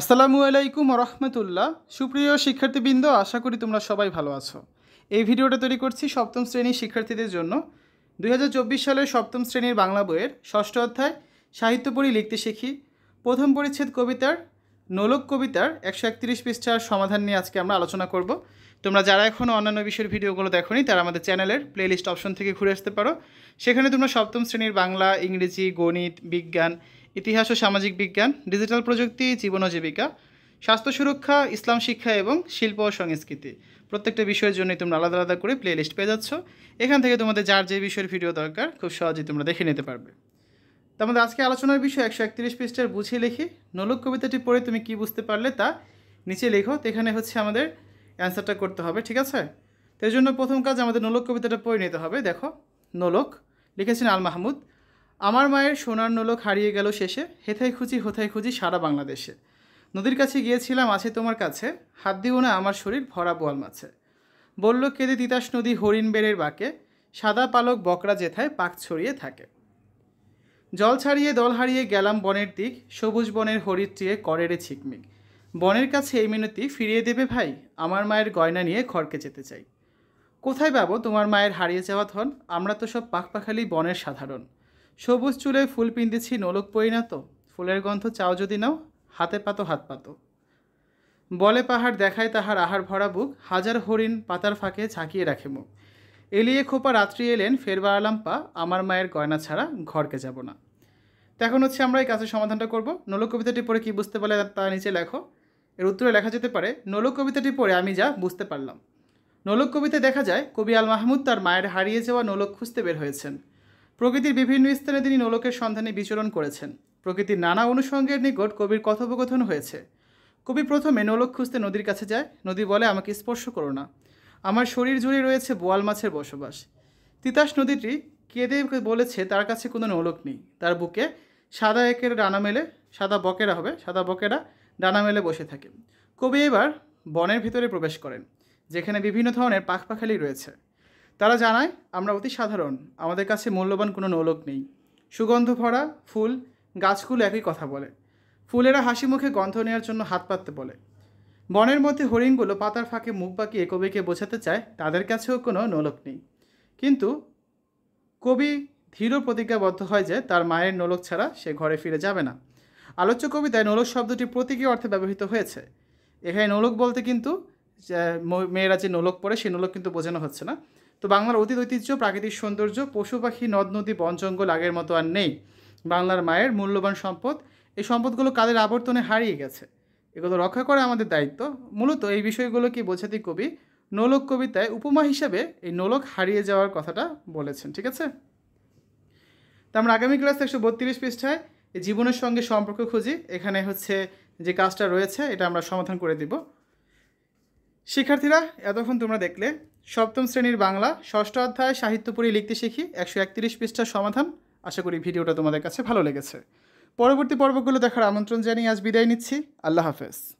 আসসালামু আলাইকুম রহমতুল্লাহ সুপ্রিয় শিক্ষার্থীবৃন্দ আশা করি তোমরা সবাই ভালো আছো এই ভিডিওটা তৈরি করছি সপ্তম শ্রেণীর শিক্ষার্থীদের জন্য দুই সালের সপ্তম শ্রেণীর বাংলা বইয়ের ষষ্ঠ অধ্যায় সাহিত্য পড়ি লিখতে শিখি প্রথম পরিচ্ছেদ কবিতার নোলক কবিতার একশো একত্রিশ পৃষ্ঠার সমাধান নিয়ে আজকে আমরা আলোচনা করব তোমরা যারা এখনও অন্যান্য বিষয়ের ভিডিওগুলো দেখোনি তারা আমাদের চ্যানেলের প্লেলিস্ট অপশন থেকে ঘুরে আসতে পারো সেখানে তোমরা সপ্তম শ্রেণীর বাংলা ইংরেজি গণিত বিজ্ঞান ইতিহাস ও সামাজিক বিজ্ঞান ডিজিটাল প্রযুক্তি জীবন ও জীবিকা স্বাস্থ্য সুরক্ষা ইসলাম শিক্ষা এবং শিল্প ও সংস্কৃতি প্রত্যেকটা বিষয়ের জন্য তোমরা আলাদা আলাদা করে প্লে লিস্ট পেয়ে যাচ্ছ এখান থেকে তোমাদের যার যে বিষয়ের ভিডিও দরকার খুব সহজেই তোমরা দেখে নিতে পারবে তো আমাদের আজকে আলোচনার বিষয় একশো একত্রিশ পৃষ্ঠার বুঝে লেখি নলক কবিতাটি পড়ে তুমি কি বুঝতে পারলে তা নিচে লেখো তো এখানে হচ্ছে আমাদের অ্যান্সারটা করতে হবে ঠিক আছে তো জন্য প্রথম কাজ আমাদের নোলক কবিতাটা পড়ে নিতে হবে দেখো নোলক লিখেছেন আল মাহমুদ আমার মায়ের সোনার নোলক হারিয়ে গেল শেষে হেথাই খুঁজি হোথাই খুঁজি সারা বাংলাদেশে নদীর কাছে গিয়েছিলাম আছে তোমার কাছে হাত দিও না আমার শরীর ভরা বোয়াল মাছে বলল কেঁদে তিতাস নদী হরিণ বেড়ের বাঁকে সাদা পালক বকরা জেথায় পাক ছড়িয়ে থাকে জল ছাড়িয়ে দল হারিয়ে গেলাম বনের দিক সবুজ বনের হরিত্রিয়ে করেরে ছিকমিক বনের কাছে এই মিনতি ফিরিয়ে দেবে ভাই আমার মায়ের গয়না নিয়ে খড়কে যেতে চাই কোথায় পাবো তোমার মায়ের হারিয়ে যাওয়া ধন আমরা তো সব পাখপাখালি বনের সাধারণ সবুজ চুলে ফুল পিন্দিছি নোলক পরি না তো ফুলের গন্ধ চাও যদি নাও হাতে পাতো হাত পাতো বলে পাহাড় দেখায় তাহার আহার ভরা বুক হাজার হরিণ পাতার ফাঁকে ঝাঁকিয়ে রাখে মুখ এলিয়ে খোপা রাত্রি এলেন ফেরবা আলাম পা আমার মায়ের গয়না ছাড়া ঘরকে যাব না তো এখন হচ্ছে আমরা এই কাজের সমাধানটা করব নলক কবিতাটি পড়ে কী বুঝতে পারলে তা নিচে লেখো এর উত্তরে লেখা যেতে পারে নলক কবিতাটি পড়ে আমি যা বুঝতে পারলাম নলক কবিতে দেখা যায় কবি আল মাহমুদ তার মায়ের হারিয়ে যাওয়া নলক খুঁজতে বের হয়েছেন প্রকৃতির বিভিন্ন স্থানে তিনি নলকের সন্ধানে বিচরণ করেছেন প্রকৃতির নানা অনুষঙ্গের নিকট কবির কথোপকথন হয়েছে কবি প্রথমে নলক খুঁজতে নদীর কাছে যায় নদী বলে আমাকে স্পর্শ করো না আমার শরীর জুড়ে রয়েছে বোয়াল মাছের বসবাস তিতাস নদীটি কেঁদে বলেছে তার কাছে কোনো নলক নেই তার বুকে সাদা একের ডানা মেলে সাদা বকেরা হবে সাদা বকেরা ডানা মেলে বসে থাকে কবি এবার বনের ভিতরে প্রবেশ করেন যেখানে বিভিন্ন ধরনের পাখপাখালি রয়েছে তারা জানায় আমরা অতি সাধারণ আমাদের কাছে মূল্যবান কোনো নৌলক নেই সুগন্ধ ভরা ফুল গাছগুলো একই কথা বলে ফুলেরা হাসি মুখে গন্ধ নেওয়ার জন্য হাত পাততে বলে বনের মধ্যে হরিণগুলো পাতার ফাঁকে মুখ বাঁকিয়ে কবিকে বোঝাতে চায় তাদের কাছেও কোনো নোলক নেই কিন্তু কবি ধীর প্রতিজ্ঞাবদ্ধ হয় যে তার মায়ের নোলক ছাড়া সে ঘরে ফিরে যাবে না আলোচ্য কবিতায় নোলক শব্দটি প্রতীকী অর্থে ব্যবহৃত হয়েছে এখানে নোলক বলতে কিন্তু মেয়েরা যে নোলক পড়ে সেই নোলক কিন্তু বোঝানো হচ্ছে না তো বাংলার অতীত ঐতিহ্য প্রাকৃতিক সৌন্দর্য পশু পাখি নদ নদী বন জঙ্গল আগের মতো আর নেই বাংলার মায়ের মূল্যবান সম্পদ এই সম্পদগুলো কাদের আবর্তনে হারিয়ে গেছে এগুলো রক্ষা করা আমাদের দায়িত্ব মূলত এই বিষয়গুলো কি বোঝাতে কবি নোলক কবিতায় উপমা হিসাবে এই নোলক হারিয়ে যাওয়ার কথাটা বলেছেন ঠিক আছে তো আমরা আগামী ক্লাস একশো বত্রিশ পৃষ্ঠায় জীবনের সঙ্গে সম্পর্ক খুঁজি এখানে হচ্ছে যে কাজটা রয়েছে এটা আমরা সমাধান করে দিব শিক্ষার্থীরা এতক্ষণ তোমরা দেখলে সপ্তম শ্রেণীর বাংলা ষষ্ঠ অধ্যায় সাহিত্য পড়ে লিখতে শিখি একশো একত্রিশ পৃষ্ঠার সমাধান আশা করি ভিডিওটা তোমাদের কাছে ভালো লেগেছে পরবর্তী পর্বগুলো দেখার আমন্ত্রণ জানিয়ে আজ বিদায় নিচ্ছি আল্লাহ হাফেজ